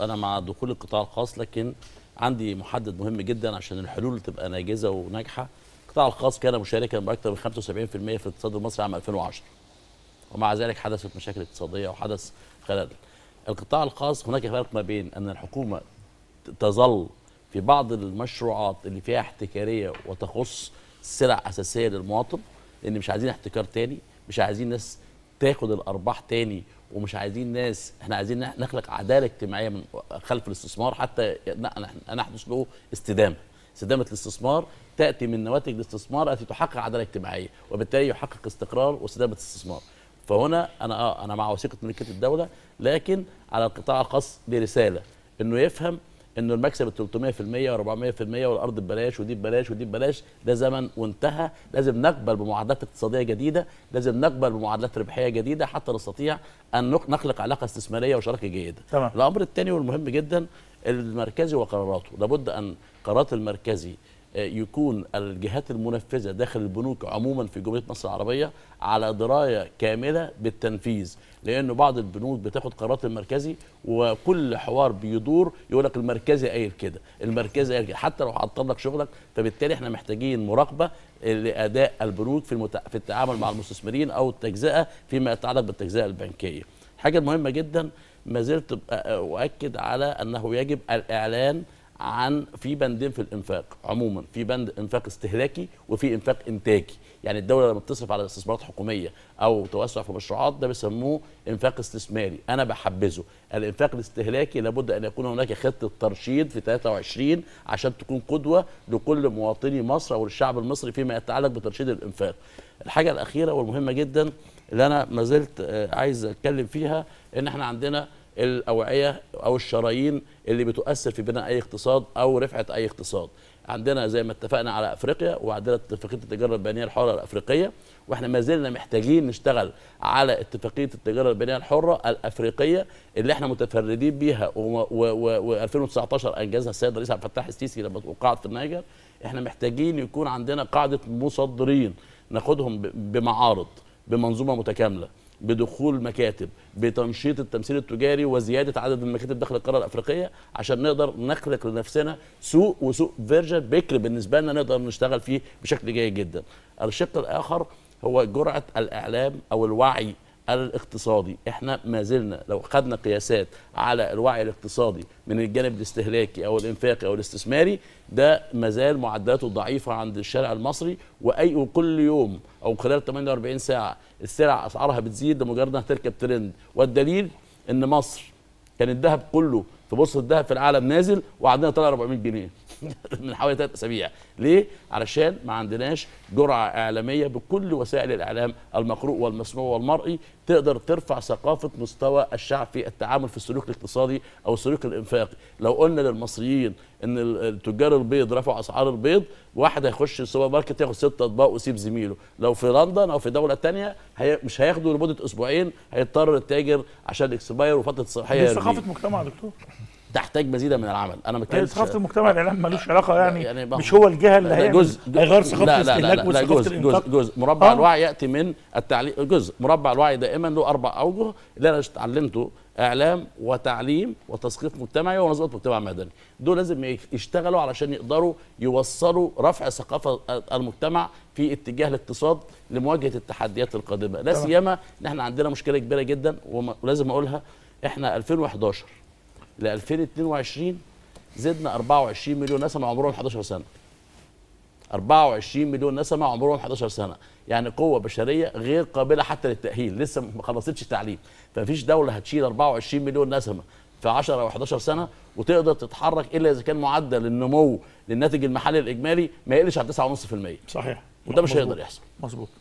انا مع دخول القطاع الخاص لكن عندي محدد مهم جدا عشان الحلول تبقى ناجزه وناجحه القطاع الخاص كان مشاركا باكثر من 75% في الاقتصاد المصري عام 2010 ومع ذلك حدثت مشاكل اقتصاديه وحدث خلل القطاع الخاص هناك فرق ما بين ان الحكومه تظل في بعض المشروعات اللي فيها احتكاريه وتخص سلع اساسيه للمواطن لان مش عايزين احتكار تاني مش عايزين ناس تاخد الارباح تاني ومش عايزين ناس احنا عايزين نخلق عداله اجتماعيه من خلف الاستثمار حتى نحدث له استدامه استدامه الاستثمار تاتي من نواتج الاستثمار التي تحقق عداله اجتماعيه وبالتالي يحقق استقرار واستدامه الاستثمار فهنا انا اه انا مع وثيقه ملكيه الدوله لكن على القطاع الخاص برساله انه يفهم انه المكسب ال 300% و400% والارض ببلاش ودي ببلاش ودي ببلاش ده زمن وانتهى لازم نقبل بمعادلات اقتصاديه جديده لازم نقبل بمعادلات ربحيه جديده حتى نستطيع ان نخلق علاقه استثماريه وشراكه جيده تمام. الامر الثاني والمهم جدا المركزي وقراراته لابد ان قرارات المركزي يكون الجهات المنفذة داخل البنوك عموما في جمهورية مصر العربية على دراية كاملة بالتنفيذ لأنه بعض البنوك بتاخد قرارات المركزي وكل حوار بيدور يقول لك المركزي قايل كده المركزي قايل كده حتى لو عطل لك شغلك فبالتالي احنا محتاجين مراقبة لأداء البنوك في, المتع... في التعامل مع المستثمرين أو التجزئة فيما يتعلق بالتجزئة البنكية حاجة مهمة جدا ما زلت أؤكد على أنه يجب الإعلان عن في بندين في الانفاق عموما في بند انفاق استهلاكي وفي انفاق انتاجي يعني الدوله لما بتصرف على استثمارات حكوميه او توسع في مشروعات ده بيسموه انفاق استثماري انا بحبذه الانفاق الاستهلاكي لابد ان يكون هناك خطه ترشيد في 23 عشان تكون قدوه لكل مواطني مصر او الشعب المصري فيما يتعلق بترشيد الانفاق الحاجه الاخيره والمهمه جدا اللي انا ما زلت آه، عايز اتكلم فيها ان احنا عندنا الاوعيه او الشرايين اللي بتؤثر في بناء اي اقتصاد او رفعه اي اقتصاد عندنا زي ما اتفقنا على افريقيا وعندنا اتفاقيه التجاره البينيه الحره الافريقيه واحنا ما زلنا محتاجين نشتغل على اتفاقيه التجاره البينيه الحره الافريقيه اللي احنا متفردين بيها و2019 انجزها السيد الرئيس عبد الفتاح السيسي لما وقعت في النيجر احنا محتاجين يكون عندنا قاعده مصدرين ناخدهم بمعارض بمنظومه متكامله بدخول مكاتب بتنشيط التمثيل التجاري وزياده عدد المكاتب داخل القاره الافريقيه عشان نقدر نخلق لنفسنا سوق وسوق فيرجن بكر بالنسبه لنا نقدر نشتغل فيه بشكل جيد جدا الشق الاخر هو جرعه الاعلام او الوعي الاقتصادي احنا ما زلنا لو خدنا قياسات على الوعي الاقتصادي من الجانب الاستهلاكي او الانفاقي او الاستثماري ده ما زال معدلاته ضعيفه عند الشارع المصري واي وكل يوم او خلال 48 ساعه السلع اسعارها بتزيد لمجرد انها تركب ترند والدليل ان مصر كان الذهب كله في بورصه الذهب في العالم نازل وعندنا طلع 400 جنيه من حوالي ثلاث اسابيع ليه علشان ما عندناش جرعه اعلاميه بكل وسائل الاعلام المقروء والمسموع والمرئي تقدر ترفع ثقافه مستوى الشعب في التعامل في السلوك الاقتصادي او السلوك الانفاقي لو قلنا للمصريين ان التجار البيض رفعوا اسعار البيض واحد هيخش السوبر ماركت ياخد ست اطباق ويسيب زميله لو في لندن او في دوله ثانيه هي مش هياخده لمده اسبوعين هيضطر التاجر عشان الاكسباير وفتره الصلاحيه دي ثقافه مجتمع دكتور تحتاج مزيدا من العمل انا ما طيب، بتكلمش ثقافه المجتمع الاعلام ملوش علاقه يعني, يعني مش هو الجهه اللي هي جزء هيغير ثقافه الاستهلاك وثقافه جزء جزء جزء مربع آه. الوعي ياتي من التعليم جزء مربع الوعي دائما له اربع اوجه اللي انا اتعلمته اعلام وتعليم وتثقيف مجتمعي ومنظمه مجتمع مدني دول لازم يشتغلوا علشان يقدروا يوصلوا رفع ثقافه المجتمع في اتجاه الاقتصاد لمواجهه التحديات القادمه لا سيما ان احنا عندنا مشكله كبيره جدا ولازم اقولها احنا 2011 ل 2022 زدنا 24 مليون نسمه عمرهم 11 سنه 24 مليون نسمه عمرهم 11 سنه يعني قوه بشريه غير قابله حتى للتاهيل لسه ما خلصتش التعليم فمفيش دوله هتشيل 24 مليون نسمه في 10 او 11 سنه وتقدر تتحرك الا اذا كان معدل النمو للناتج المحلي الاجمالي ما يقلش عن 9.5% صحيح وده مش هيقدر يحصل مظبوط